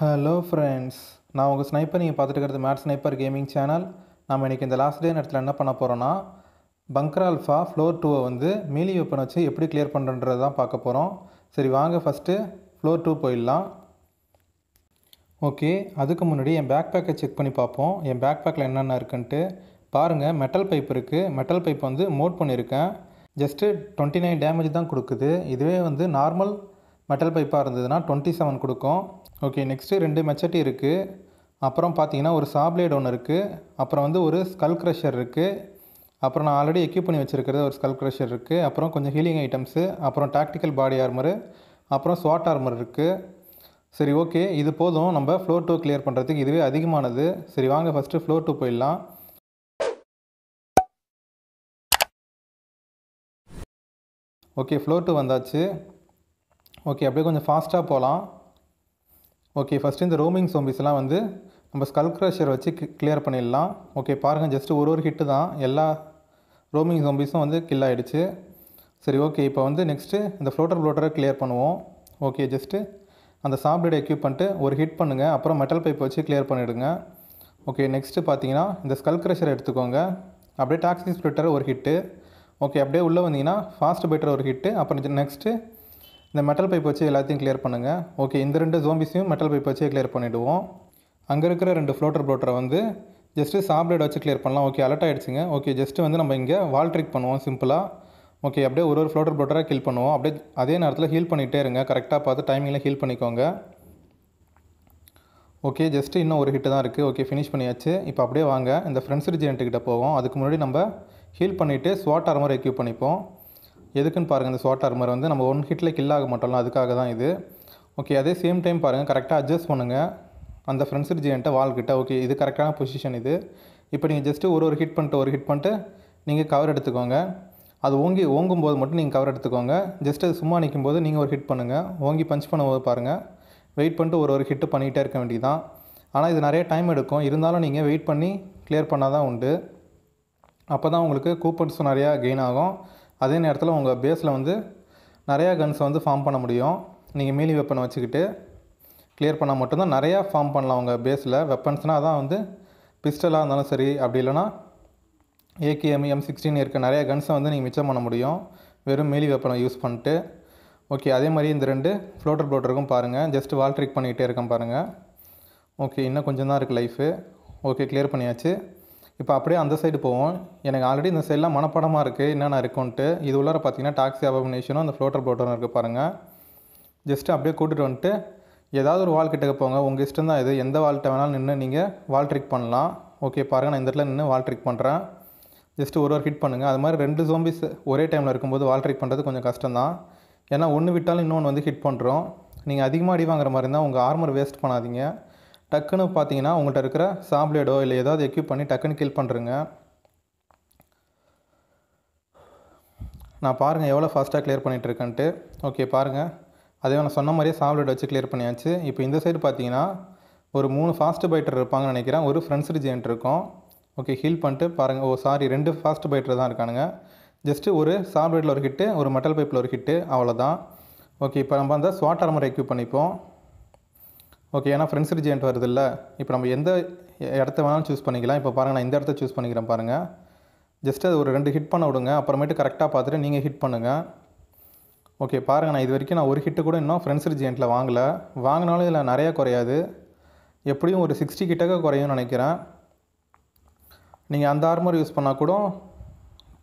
hello friends நான் உங்கள் sniper நீங்கள் பார்த்துட்டு இருக்கிறது மேட் ஸ்னைப்பர் கேமிங் சேனல் நம்ம இன்றைக்கி இந்த லாஸ்ட் டே நேரத்தில் என்ன பண்ண போகிறோன்னா பங்கர் ஆல்ஃபா ஃப்ளோர் டூவை வந்து மீலி வெப்பன் வச்சு எப்படி கிளியர் பண்ணுறது தான் பார்க்க போகிறோம் சரி வாங்க ஃபஸ்ட்டு ஃப்ளோர் டூ போயிடலாம் ஓகே அதுக்கு முன்னாடி என் பேக் பேக்கை செக் பண்ணி பார்ப்போம் என் பேக் பேக்கில் என்னென்ன இருக்குன்ட்டு பாருங்கள் மெட்டல் பைப் இருக்குது மெட்டல் பைப் வந்து மோட் பண்ணியிருக்கேன் ஜஸ்ட்டு டுவெண்ட்டி நைன் டேமேஜ் தான் கொடுக்குது இதுவே வந்து நார்மல் மெட்டல் பைப்பாக இருந்ததுன்னா டுவெண்ட்டி செவன் கொடுக்கும் ஓகே நெக்ஸ்ட்டு ரெண்டு மெச்சட்டி இருக்குது அப்புறம் பார்த்தீங்கன்னா ஒரு சாப்லேட் ஒன்று இருக்குது அப்புறம் வந்து ஒரு ஸ்கல் க்ரஷர் இருக்குது அப்புறம் நான் ஆல்ரெடி எக்யூப் பண்ணி வச்சுருக்கிறது ஒரு ஸ்கல் க்ரஷர் இருக்குது அப்புறம் கொஞ்சம் ஹீலிங் ஐட்டம்ஸு அப்புறம் டாக்டிக்கல் பாடி ஆர்மரு அப்புறம் ஸ்வாட் ஆர்மர் இருக்குது சரி ஓகே இது போதும் நம்ம ஃப்ளோர் டூ கிளியர் பண்ணுறதுக்கு இதுவே அதிகமானது சரி வாங்க ஃபஸ்ட்டு ஃப்ளோர் டூ போயிடலாம் ஓகே ஃப்ளோர் டூ வந்தாச்சு ஓகே அப்படியே கொஞ்சம் ஃபாஸ்ட்டாக போகலாம் ஓகே ஃபஸ்ட்டு இந்த ரோமிங் சோம்பிஸ்லாம் வந்து நம்ம ஸ்கல் க்ரஷர் வச்சு கிளியர் பண்ணிடலாம் ஓகே பாருங்கள் ஜஸ்ட்டு ஒரு ஒரு ஹிட்டு தான் எல்லா ரோமிங் சோம்பிஸும் வந்து கில் ஆகிடுச்சு சரி ஓகே இப்போ வந்து நெக்ஸ்ட்டு இந்த ஃப்ளோட்டர் ப்ளோட்டரை கிளியர் பண்ணுவோம் ஓகே ஜஸ்ட்டு அந்த சாப்டேட் எக்யூப் பண்ணிட்டு ஒரு ஹிட் பண்ணுங்கள் அப்புறம் மெட்டல் பைப் வச்சு கிளியர் பண்ணிவிடுங்க ஓகே நெக்ஸ்ட்டு பார்த்தீங்கன்னா இந்த ஸ்கல் க்ரஷரை எடுத்துக்கோங்க அப்படியே டாக்ஸி ஸ்ப்ளிட்டர் ஒரு ஹிட்டு ஓகே அப்படியே உள்ளே வந்தீங்கன்னா ஃபாஸ்ட் பைட்டர் ஒரு ஹிட்டு அப்புறம் நெக்ஸ்ட்டு இந்த மெட்டல் பைப் வச்சு எல்லாத்தையும் கிளியர் பண்ணுங்கள் ஓகே இந்த ரெண்டு ஜோம்பிஸையும் மெட்டல் பைப் வச்சு கிளியர் பண்ணிவிடுவோம் அங்கே இருக்கிற ரெண்டு ஃப்ளோட்டர் ப்ளோட்டரை வந்து ஜஸ்ட்டு சாப்லேட் வச்சு கிளியர் பண்ணலாம் ஓகே அலர்ட் ஆகிடுச்சுங்க ஓகே ஜஸ்ட்டு வந்து நம்ம இங்கே வால் ட்ரிக் பண்ணுவோம் சிம்பிளாக ஓகே அப்படியே ஒரு ஒரு ஃப்ளோட்டர் ப்ளோட்டராக கில் பண்ணுவோம் அப்படியே அதே நேரத்தில் ஹீல் பண்ணிகிட்டே இருங்க கரெக்டாக பார்த்து டைமிங்கில் ஹீல் பண்ணிக்கோங்க ஓகே ஜஸ்ட்டு இன்னும் ஒரு ஹிட்டு தான் இருக்குது ஓகே ஃபினிஷ் பண்ணியாச்சு இப்போ அப்படியே வாங்க இந்த ஃப்ரெண்ட்ஸ் ரிஜினெண்ட்டுக்கிட்ட போவோம் அதுக்கு முன்னாடி நம்ம ஹீல் பண்ணிவிட்டு ஸ்வாட் ஆர்மர் எக்யூப் பண்ணிப்போம் எதுக்குன்னு பாருங்கள் இந்த ஸ்வாட் ஆர்மர் வந்து நம்ம ஒன் ஹிட்டில் கில் ஆக மாட்டோம்ல அதுக்காக தான் இது ஓகே அதே சேம் டைம் பாருங்கள் கரெக்டாக அட்ஜஸ்ட் பண்ணுங்கள் அந்த ஃப்ரெண்ட்ஸ் ஜெயண்ட்டை வாழ்கிட்ட ஓகே இது கரெக்டான பொசிஷன் இது இப்போ நீங்கள் ஜஸ்ட்டு ஒரு ஒரு ஹிட் பண்ணிட்டு ஒரு ஹிட் பண்ணிட்டு நீங்கள் கவர் எடுத்துக்கோங்க அது ஓங்கி ஓங்கும் போது மட்டும் நீங்கள் கவர் எடுத்துக்கோங்க ஜஸ்ட் அது சும்மா நிற்கும் போது நீங்கள் ஒரு ஹிட் பண்ணுங்கள் ஓங்கி பஞ்ச் பண்ணும்போது பாருங்கள் வெயிட் பண்ணிட்டு ஒரு ஒரு ஹிட்டு பண்ணிகிட்டே இருக்க வேண்டியதான் ஆனால் இது நிறைய டைம் எடுக்கும் இருந்தாலும் நீங்கள் வெயிட் பண்ணி கிளியர் பண்ணால் தான் உண்டு அப்போ தான் உங்களுக்கு கூப்பன்ஸும் நிறையா கெயின் ஆகும் அதே நேரத்தில் உங்கள் பேஸில் வந்து நிறையா கன்ஸை வந்து ஃபார்ம் பண்ண முடியும் நீங்கள் மீலி வெப்பனை வச்சுக்கிட்டு கிளியர் பண்ணால் மட்டும்தான் நிறையா ஃபார்ம் பண்ணலாம் உங்கள் பேஸில் வெப்பன்ஸ்னால் அதான் வந்து பிஸ்டலாக இருந்தாலும் சரி அப்படி இல்லைனா ஏகேஎம் எம் சிக்ஸ்டின் இருக்க நிறையா கன்ஸை வந்து நீங்கள் மிச்சம் பண்ண முடியும் வெறும் மீலி வெப்பனை யூஸ் பண்ணிட்டு ஓகே அதே மாதிரி இந்த ரெண்டு ஃப்ளோட்டர் ப்ளோட்டருக்கும் பாருங்கள் ஜஸ்ட் வால் ட்ரிக் பண்ணிக்கிட்டே இருக்கேன் பாருங்கள் ஓகே இன்னும் கொஞ்சம் தான் இருக்குது லைஃபு ஓகே கிளியர் பண்ணியாச்சு இப்போ அப்படியே அந்த சைடு போவோம் எனக்கு ஆல்ரெடி இந்த சைடெலாம் மனப்படமாக இருக்குது என்னென்ன இருக்குன்ட்டு இது உள்ளார பார்த்தீங்கன்னா டாக்ஸி அபாமினேஷனும் அந்த ஃப்ளோட்டர் போட்டரும் இருக்குது பாருங்கள் ஜஸ்ட்டு அப்படியே கூட்டிகிட்டு வந்துட்டு ஏதாவது ஒரு வால் கிட்டக்கு போங்க உங்கள் இஷ்டம் தான் இது எந்த வால்கிட்ட வேணாலும் நின்று நீங்கள் வால் ட்ரிக் பண்ணலாம் ஓகே பாருங்கள் நான் இந்த இடத்துல நின்று வால் ட்ரிக் பண்ணுறேன் ஜஸ்ட்டு ஒரு ஒரு ஹிட் பண்ணுங்கள் அது மாதிரி ரெண்டு ஜோம்பிஸ் ஒரே டைமில் இருக்கும்போது வால் ட்ரிக் பண்ணுறது கொஞ்சம் கஷ்டம் தான் ஏன்னா ஒன்று விட்டாலும் இன்னொன்று வந்து ஹிட் பண்ணுறோம் நீங்கள் அதிகமாக அடி வாங்குற மாதிரி இருந்தால் உங்கள் ஆர்மர் வேஸ்ட் பண்ணாதீங்க டக்குன்னு பார்த்தீங்கன்னா உங்கள்கிட்ட இருக்கிற சாம்பிளேடோ இல்லை ஏதாவது எக்யூப் பண்ணி டக்குன்னு கில் பண்ணுறங்க நான் பாருங்கள் எவ்வளோ ஃபாஸ்ட்டாக கிளியர் பண்ணிகிட்ருக்கேன்ட்டு ஓகே பாருங்கள் அதே நான் சொன்ன மாதிரியே சாம்பிளேட் வச்சு கிளியர் பண்ணியாச்சு இப்போ இந்த சைடு பார்த்தீங்கன்னா ஒரு மூணு ஃபாஸ்ட் பைட்டர் இருப்பாங்கன்னு நினைக்கிறேன் ஒரு ஃப்ரெண்ட்ஸ் ரிஜியன்ட் இருக்கும் ஓகே ஹீல் பண்ணிட்டு பாருங்கள் ஓ சாரி ரெண்டு ஃபாஸ்ட் பைட்டர் தான் இருக்கானுங்க ஜஸ்ட்டு ஒரு சாம்பிளேட்டில் ஒரு ஹிட்டு ஒரு மெட்டல் பைப்பில் ஒரு ஹிட்டு அவ்வளோதான் ஓகே இப்போ நம்ம அந்த ஸ்வாட் ஆர்மர் எக்யூப் பண்ணிப்போம் ஓகே ஏன்னா ஃப்ரெண்ட்ஸ் ரிஜியன்ட் வருதில்ல இப்போ நம்ம எந்த இடத்த வேணாலும் சூஸ் பண்ணிக்கலாம் இப்போ பாருங்கள் நான் இந்த இடத்த சூஸ் பண்ணிக்கிறேன் பாருங்கள் ஜஸ்ட்டு அது ஒரு ரெண்டு ஹிட் பண்ண விடுங்க அப்புறமேட்டு கரெக்டாக பார்த்துட்டு நீங்கள் ஹிட் பண்ணுங்கள் ஓகே பாருங்கள் நான் இது வரைக்கும் நான் ஒரு ஹிட்டு கூட இன்னும் ஃப்ரெண்ட்ஸ் ரிஜியன்ட்டில் வாங்கலை வாங்கினாலும் இதில் நிறையா குறையாது எப்படியும் ஒரு சிக்ஸ்டி கிட்டக்க குறையும்னு நினைக்கிறேன் நீங்கள் அந்த ஆர்மர் யூஸ் பண்ணால் கூட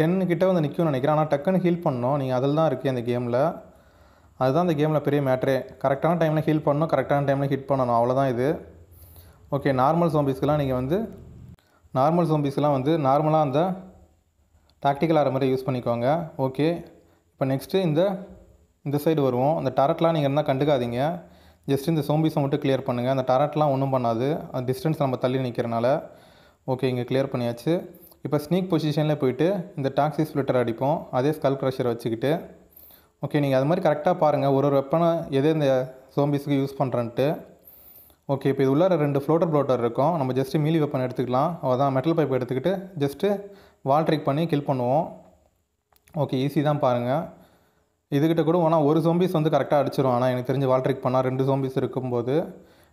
டென்னு கிட்டே வந்து நிற்கும்னு நினைக்கிறேன் ஆனால் டக்குன்னு ஹீல் பண்ணோம் நீங்கள் அதில் தான் இருக்குது அந்த கேமில் அதுதான் இந்த கேமில் பெரிய மேட்ரே கரெக்டான டைமில் ஹீல் பண்ணணும் கரெக்டான டைமில் ஹிட் பண்ணணும் அவ்வளோதான் இது ஓகே நார்மல் சோம்பிஸ்க்கெலாம் நீங்கள் வந்து நார்மல் சோம்பீஸ்லாம் வந்து நார்மலாக அந்த டாக்டிக்கல் ஆகிற மாதிரி யூஸ் பண்ணிக்கோங்க ஓகே இப்போ நெக்ஸ்ட்டு இந்த இந்த சைடு வருவோம் அந்த டரட்லாம் நீங்கள் இருந்தால் கண்டுக்காதீங்க ஜஸ்ட் இந்த சோம்பிஸை மட்டும் கிளியர் பண்ணுங்கள் அந்த டரட்லாம் ஒன்றும் பண்ணாது அந்த டிஸ்டன்ஸ் நம்ம தள்ளி நிற்கிறனால ஓகே இங்கே கிளியர் பண்ணியாச்சு இப்போ ஸ்னீக் பொசிஷனில் போயிட்டு இந்த டாக்ஸி ஸ்ப்ளிட்டர் அடிப்போம் அதே ஸ்கல் க்ரஷர் வச்சுக்கிட்டு ஓகே நீங்கள் அது மாதிரி கரெக்டாக பாருங்கள் ஒரு ஒரு வெப்பனை எது இந்த சோம்பிஸுக்கு யூஸ் பண்ணுறன்ட்டு ஓகே இப்போ இது உள்ளார ரெண்டு ஃப்ளோட்டர் ப்ளோட்டர் இருக்கும் நம்ம ஜஸ்ட்டு மீலி வெப்பன் எடுத்துக்கலாம் அதான் மெட்டல் பைப் எடுத்துக்கிட்டு ஜஸ்ட்டு வால் ட்ரிக் பண்ணி கில் பண்ணுவோம் ஓகே ஈஸி தான் பாருங்கள் இதுக்கிட்ட கூட ஆனால் ஒரு சோம்பிஸ் வந்து கரெக்டாக அடிச்சிடும் ஆனால் எனக்கு தெரிஞ்சு வால் ட்ரிக் பண்ணால் ரெண்டு சோம்பிஸ் இருக்கும்போது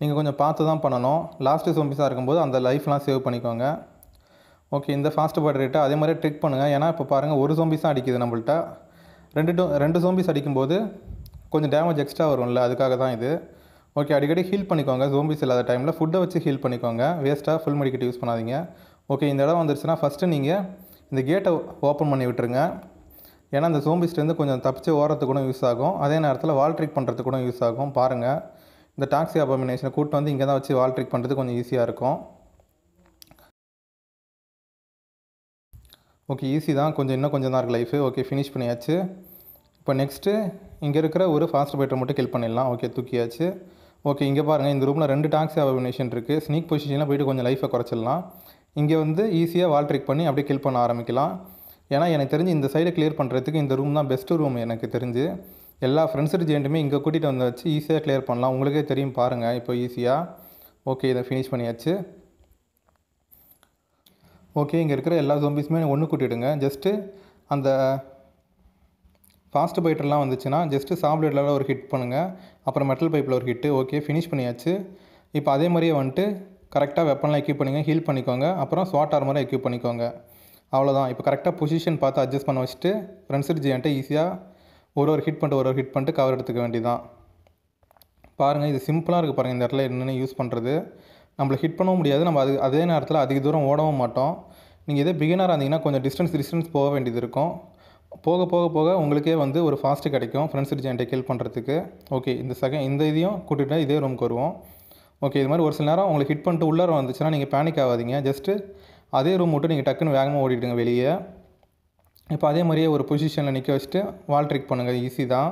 நீங்கள் கொஞ்சம் பார்த்து தான் பண்ணணும் லாஸ்ட்டு சோம்பிஸாக இருக்கும்போது அந்த லைஃப்லாம் சேவ் பண்ணிக்கோங்க ஓகே இந்த ஃபாஸ்ட் பாட் ரேட்டை அதே மாதிரி ட்ரிக் பண்ணுங்கள் ஏன்னா இப்போ பாருங்கள் ஒரு சோம்பிஸ் தான் அடிக்குது நம்மள்கிட்ட ரெண்டு ரெண்டு ஜோம்பிஸ் அடிக்கும்போது கொஞ்சம் டேமேஜ் எக்ஸ்ட்ரா வரும்ல அதுக்காக தான் இது ஓகே அடிக்கடி ஹீல் பண்ணிக்கோங்க ஜோம்பிஸ் இல்லாத டைமில் ஃபுட்டை வச்சு ஹீல் பண்ணிக்கோங்க வேஸ்ட்டாக ஃபுல் மெடிக்கெட் யூஸ் பண்ணாதீங்க ஓகே இந்த இடம் வந்துருச்சுன்னா ஃபஸ்ட்டு நீங்கள் இந்த கேட்டை ஓப்பன் பண்ணி விட்டுருங்க ஏன்னா அந்த சோம்பிஸ்லேருந்து கொஞ்சம் தப்பிச்சு ஓரத்துக்கு கூட யூஸ் ஆகும் அதே நேரத்தில் வால் ட்ரிக் பண்ணுறதுக்கு கூட யூஸ் ஆகும் பாருங்கள் இந்த டாக்ஸி அபாமினேஷனை கூட்டு வந்து இங்கே தான் வச்சு வால் ட்ரிக் பண்ணுறது கொஞ்சம் ஈஸியாக இருக்கும் ஓகே ஈஸி தான் கொஞ்சம் இன்னும் கொஞ்சம் தான் இருக்குது லைஃபு ஓகே ஃபினிஷ் பண்ணியாச்சு இப்போ நெக்ஸ்ட்டு இங்கே இருக்கிற ஒரு ஃபாஸ்ட் பைட்டர் மட்டும் கில் பண்ணிடலாம் ஓகே தூக்கியாச்சு ஓகே இங்கே பாருங்கள் இந்த ரூமில் ரெண்டு டாக்ஸ் அபினேஷன் இருக்குது ஸ்னீக் பொசிஷனில் போயிட்டு கொஞ்சம் லைஃபை குறைச்சிடலாம் இங்கே வந்து ஈஸியாக வால் ட்ரிக் பண்ணி அப்படியே கில் பண்ண ஆரம்பிக்கலாம் ஏன்னா எனக்கு தெரிஞ்சு இந்த சைடை கிளியர் பண்ணுறதுக்கு இந்த ரூம் தான் பெஸ்ட்டு ரூம் எனக்கு தெரிஞ்சு எல்லா ஃப்ரெண்ட்ஸு ஜெயின்ட்டுமே இங்கே கூட்டிகிட்டு வந்து வச்சு ஈஸியாக கிளியர் பண்ணலாம் உங்களுக்கே தெரியும் பாருங்கள் இப்போ ஈஸியாக ஓகே இதை ஃபினிஷ் பண்ணியாச்சு ஓகே இங்கே இருக்கிற எல்லா ஜோம்பிஸுமே ஒன்று கூட்டிடுங்க ஜஸ்ட்டு அந்த ஃபாஸ்ட் பைட்டர்லாம் வந்துச்சுன்னா ஜஸ்ட்டு சாப்லேட்டில் ஒரு ஹிட் பண்ணுங்கள் அப்புறம் மெட்டல் பைப்பில் ஒரு ஹிட்டு ஓகே ஃபினிஷ் பண்ணியாச்சு இப்போ அதே மாதிரியே வந்துட்டு கரெக்டாக வெப்பன்லாம் எக்யூப் பண்ணிங்க ஹீல் பண்ணிக்கோங்க அப்புறம் ஸ்வாட் ஆர்மரை எக்யூப் பண்ணிக்கோங்க அவ்வளோதான் இப்போ கரெக்டாக பொசிஷன் பார்த்து அட்ஜஸ்ட் பண்ண வச்சுட்டு ஃப்ரெண்ட்ஸர் ஜியன்ட்டு ஈஸியாக ஒரு ஒரு ஹிட் பண்ணிட்டு ஒரு ஒரு ஹிட் பண்ணிட்டு கவர் எடுத்துக்க வேண்டியதான் பாருங்கள் இது சிம்பிளாக இருக்குது பாருங்கள் இந்த இடத்துல என்னென்ன யூஸ் பண்ணுறது நம்மளை ஹிட் பண்ணவும் முடியாது நம்ம அது அதே நேரத்தில் அதிக தூரம் ஓடவும் மாட்டோம் நீங்கள் இதே பிகினராக இருந்தீங்கன்னா கொஞ்சம் டிஸ்டன்ஸ் டிஸ்டன்ஸ் போக வேண்டியது இருக்கும் போக போக போக உங்களுக்கே வந்து ஒரு ஃபாஸ்ட்டு கிடைக்கும் ஃப்ரெண்ட்ஸ் ஜாயிண்ட்டை கில் பண்ணுறதுக்கு ஓகே இந்த செகண்ட் இந்த இதையும் கூட்டிகிட்டு இதே ரூமுக்கு வருவோம் ஓகே இது மாதிரி ஒரு சில நேரம் உங்களுக்கு ஹிட் பண்ணிட்டு உள்ளார வந்துச்சுன்னா நீங்கள் பேனிக் ஆகாதீங்க ஜஸ்ட்டு அதே ரூம் மட்டும் நீங்கள் டக்குன்னு வேகமாக ஓடிடுங்க வெளியே இப்போ அதே மாதிரியே ஒரு பொசிஷனில் நிற்க வச்சுட்டு வால் ட்ரிக் பண்ணுங்கள் ஈஸி தான்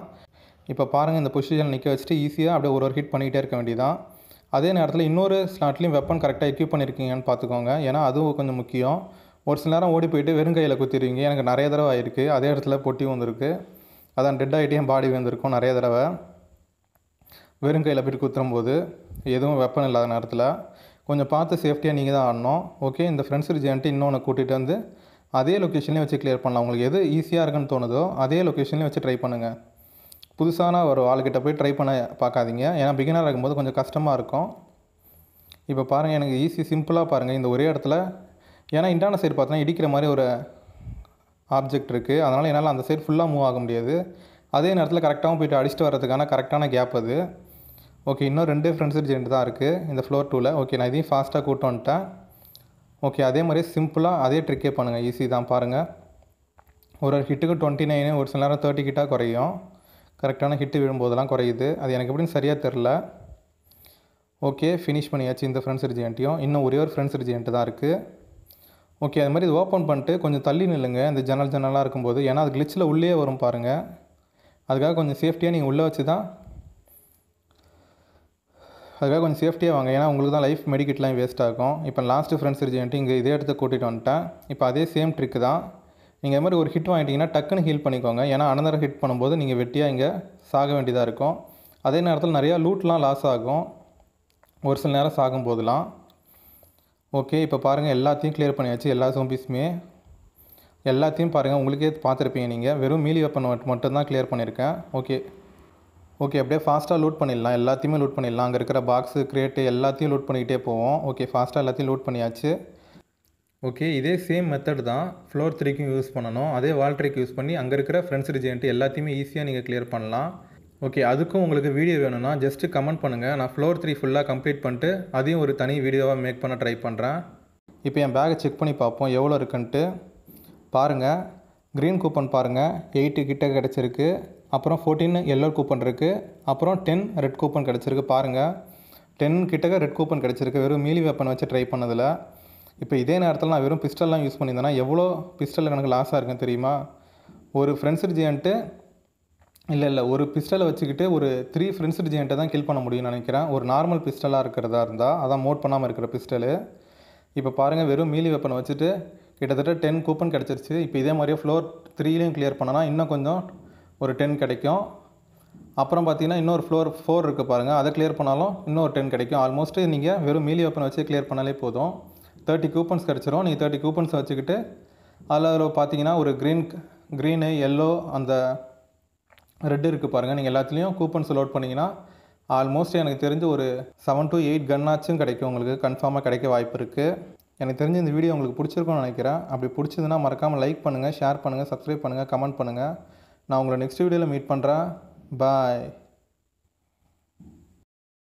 இப்போ பாருங்கள் இந்த பொசிஷனில் நிற்க வச்சுட்டு ஈஸியாக அப்படியே ஒரு ஒரு ஹிட் பண்ணிக்கிட்டே இருக்க வேண்டியதான் அதே நேரத்தில் இன்னொரு ஸ்லாட்லேயும் வெப்பன் கரெக்டாக எக்யூப் பண்ணியிருக்கீங்கன்னு பார்த்துக்கோங்க ஏன்னா அதுவும் கொஞ்சம் முக்கியம் ஒரு சில நேரம் ஓடி போயிட்டு வெறும் கையில் குத்திடுவீங்க எனக்கு நிறைய தடவை ஆயிருக்கு அதே இடத்துல பொட்டி வந்திருக்கு அதான் டெட் ஆகிட்டே பாடி வந்திருக்கும் நிறைய தடவை வெறும் கையில் போயிட்டு போது எதுவும் வெப்பன் இல்லாத நேரத்தில் கொஞ்சம் பார்த்து சேஃப்டியாக நீங்கள் தான் ஆடணும் ஓகே இந்த ஃப்ரெண்ட்ஸ் ரிஜென்ட்டு இன்னொன்று கூட்டிகிட்டு வந்து அதே லொக்கேஷன்லேயே வச்சு கிளியர் பண்ணலாம் உங்களுக்கு எது ஈஸியாக இருக்குன்னு தோணுதோ அதே லொக்கேஷன்லேயே வச்சு ட்ரை பண்ணுங்கள் புதுசான ஒரு ஆள்கிட்ட போய் ட்ரை பண்ண பார்க்காதீங்க ஏன்னா பிகினராக இருக்கும்போது கொஞ்சம் கஷ்டமாக இருக்கும் இப்போ பாருங்கள் எனக்கு ஈஸி சிம்பிளாக பாருங்கள் இந்த ஒரே இடத்துல ஏன்னா இண்டான சைடு பார்த்தோன்னா இடிக்கிற மாதிரி ஒரு ஆப்ஜெக்ட் இருக்குது அதனால் என்னால் அந்த சைடு ஃபுல்லாக மூவ் ஆக முடியாது அதே நேரத்தில் கரெக்டாகவும் போய்ட்டு அடிச்சுட்டு வரதுக்கான கரெக்டான கேப் அது ஓகே இன்னும் ரெண்டே ஃப்ரெண்ட்ஸ் ஜென்ட் தான் இருக்குது இந்த ஃப்ளோர் டூவில் ஓகே நான் இதையும் ஃபாஸ்ட்டாக கூட்டு வந்துட்டேன் ஓகே அதே மாதிரி சிம்பிளாக அதே ட்ரிக்கே பண்ணுங்கள் ஈஸி தான் பாருங்கள் ஒரு ஹிட்டுக்கு டுவெண்ட்டி நைனு ஒரு சில நேரம் தேர்ட்டி கிட்டாக குறையும் கரெக்டான ஹிட்டு விழும்போதெல்லாம் குறையுது அது எனக்கு எப்படின்னு சரியாக தெரில ஓகே ஃபினிஷ் பண்ணியாச்சு இந்த ஃப்ரெண்ட்ஸ் ரிஜியன்ட்டையும் இன்னும் ஒரே ஒரு ஃப்ரெண்ட்ஸ் ரிஜியன்ட் தான் இருக்குது ஓகே அது மாதிரி இது ஓப்பன் பண்ணிட்டு கொஞ்சம் தள்ளி நில்லுங்க இந்த ஜன்னல் ஜன்னலாக இருக்கும்போது ஏன்னா அது கிளிச்சில் உள்ளே வரும் பாருங்கள் அதுக்காக கொஞ்சம் சேஃப்டியாக நீங்கள் உள்ளே வச்சு தான் அதுக்காக கொஞ்சம் சேஃப்டியாக வாங்க ஏன்னா உங்களுக்கு தான் லைஃப் மெடிக்கெட்லாம் வேஸ்ட் ஆகும் இப்போ லாஸ்ட்டு ஃப்ரெண்ட்ஸ் ரிஜியன்ட்டு இங்கே இதே இடத்த கூட்டிகிட்டு வந்துட்டேன் இப்போ அதே சேம் ட்ரிக்கு தான் நீங்கள் இது மாதிரி ஒரு ஹிட் வாங்கிட்டீங்கன்னா டக்குன்னு ஹீல் பண்ணிக்கோங்க ஏன்னா அனந்தர ஹிட் பண்ணும்போது நீங்கள் வெட்டியாக இங்கே சாக வேண்டியதாக இருக்கும் அதே நேரத்தில் நிறையா லூட்லாம் லாஸ் ஆகும் ஒரு சில நேரம் சாகும் போதெல்லாம் ஓகே இப்போ பாருங்கள் எல்லாத்தையும் கிளியர் பண்ணியாச்சு எல்லா சோம்பீஸுமே எல்லாத்தையும் பாருங்கள் உங்களுக்கே பார்த்துருப்பீங்க நீங்கள் வெறும் மீலி வெப்பன் மட்டும்தான் கிளியர் பண்ணியிருக்கேன் ஓகே ஓகே அப்படியே ஃபாஸ்ட்டாக லூட் பண்ணிடலாம் எல்லாத்தையுமே லூட் பண்ணிடலாம் அங்கே இருக்கிற பாக்ஸு கிரேட்டு எல்லாத்தையும் லூட் பண்ணிக்கிட்டே போவோம் ஓகே ஃபாஸ்ட்டாக எல்லாத்தையும் லூட் பண்ணியாச்சு ஓகே இதே சேம் மெத்தட் தான் ஃப்ளோர் த்ரீக்கும் யூஸ் பண்ணணும் அதே வால் யூஸ் பண்ணி அங்கே இருக்கிற ஃப்ரெண்ட்ஸ் ரிஜென்ட்டு எல்லாத்தையுமே ஈஸியாக நீங்கள் கிளியர் பண்ணலாம் ஓகே அதுக்கும் உங்களுக்கு வீடியோ வேணும்னா ஜஸ்ட்டு கமெண்ட் பண்ணுங்கள் நான் ஃப்ளோர் த்ரீ ஃபுல்லாக கம்ப்ளீட் பண்ணிட்டு அதையும் ஒரு தனி வீடியோவாக மேக் பண்ண ட்ரை பண்ணுறேன் இப்போ என் பேக்கை செக் பண்ணி பார்ப்போம் எவ்வளோ இருக்குன்ட்டு பாருங்கள் க்ரீன் கூப்பன் பாருங்கள் எயிட்டு கிட்ட கிடச்சிருக்கு அப்புறம் ஃபோர்டீன் எல்லோ கூப்பன் இருக்குது அப்புறம் டென் ரெட் கூப்பன் கிடச்சிருக்கு பாருங்கள் டென் கிட்டக்க ரெட் கூப்பன் கிடச்சிருக்கு வெறும் மீலி வெப்பன் வச்சு ட்ரை பண்ணதில் இப்போ இதே நேரத்தில் நான் வெறும் பிஸ்டல்லாம் யூஸ் பண்ணியிருந்தேன்னா எவ்வளோ பிஸ்டல் எனக்கு லாஸாக இருக்கும் தெரியுமா ஒரு ஃப்ரெண்ட்ஸ் ஜியன்ட்டு இல்லை இல்லை ஒரு பிஸ்டலை வச்சுக்கிட்டு ஒரு த்ரீ ஃப்ரெண்ட்ஸ் ஜியன்ட்டை தான் கில் பண்ண முடியும்னு நினைக்கிறேன் ஒரு நார்மல் பிஸ்டலாக இருக்கிறதா இருந்தால் அதான் மோட் பண்ணாமல் இருக்கிற பிஸ்டலு இப்போ பாருங்கள் வெறும் மீலி வெப்பனை வச்சுட்டு கிட்டத்தட்ட டென் கூப்பன் கிடச்சிருச்சு இப்போ இதே மாதிரியே ஃப்ளோர் த்ரீலேயும் கிளியர் பண்ணனா இன்னும் கொஞ்சம் ஒரு டென் கிடைக்கும் அப்புறம் பார்த்தீங்கன்னா இன்னொரு ஃப்ளோர் ஃபோர் இருக்குது பாருங்கள் அதை கிளியர் பண்ணாலும் இன்னொரு டென் கிடைக்கும் ஆல்மோஸ்ட்டு நீங்கள் வெறும் மீலி வெப்பனை வச்சு கிளியர் பண்ணாலே போதும் தேர்ட்டி கூப்பன்ஸ் கிடச்சிரும் நீங்கள் தேர்ட்டி கூப்பன்ஸ் வச்சுக்கிட்டு அதில் அதில் பார்த்தீங்கன்னா ஒரு க்ரீன் க்ரீனு எல்லோ அந்த ரெட்டு இருக்குது பாருங்கள் நீங்கள் எல்லாத்துலேயும் கூப்பன்ஸ் லோட் பண்ணிங்கன்னா ஆல்மோஸ்ட் எனக்கு தெரிஞ்சு ஒரு செவன் டு எயிட் கன்னாச்சும் கிடைக்கும் உங்களுக்கு கன்ஃபார்மாக கிடைக்க வாய்ப்பு இருக்குது எனக்கு தெரிஞ்ச இந்த வீடியோ உங்களுக்கு பிடிச்சிருக்கும்னு நினைக்கிறேன் அப்படி பிடிச்சதுன்னா மறக்காமல் லைக் பண்ணுங்கள் ஷேர் பண்ணுங்கள் சப்ஸ்கிரைப் பண்ணுங்கள் கமெண்ட் பண்ணுங்கள் நான் உங்களை நெக்ஸ்ட் வீடியோவில் மீட் பண்ணுறேன் பாய்